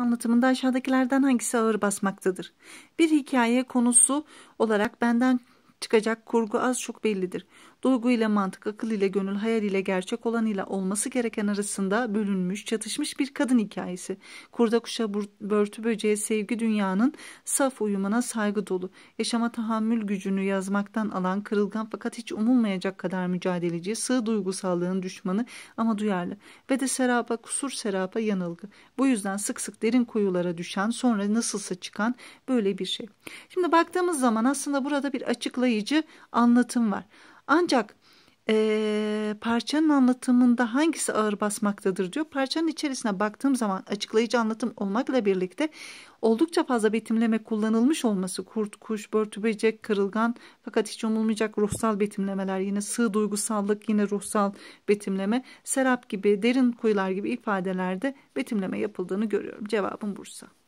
anlatımında aşağıdakilerden hangisi ağır basmaktadır? Bir hikaye konusu olarak benden çıkacak kurgu az çok bellidir. Duygu ile mantık, akıl ile gönül, hayal ile gerçek olan ile olması gereken arasında bölünmüş, çatışmış bir kadın hikayesi. Kurda kuşa börtü böceğe sevgi dünyanın saf uyumuna saygı dolu. Yaşama tahammül gücünü yazmaktan alan kırılgan fakat hiç umulmayacak kadar mücadeleci, sığ duygusallığın düşmanı ama duyarlı. Ve de serapa, kusur serapa yanılgı. Bu yüzden sık sık derin kuyulara düşen, sonra nasılsa çıkan böyle bir şey. Şimdi baktığımız zaman aslında burada bir açıklayıcı açıklayıcı anlatım var. Ancak e, parçanın anlatımında hangisi ağır basmaktadır diyor. Parçanın içerisine baktığım zaman açıklayıcı anlatım olmakla birlikte oldukça fazla betimleme kullanılmış olması kurt, kuş, börtü, böcek, kırılgan fakat hiç umulmayacak ruhsal betimlemeler yine sığ duygusallık yine ruhsal betimleme serap gibi derin kuyular gibi ifadelerde betimleme yapıldığını görüyorum. Cevabım Bursa.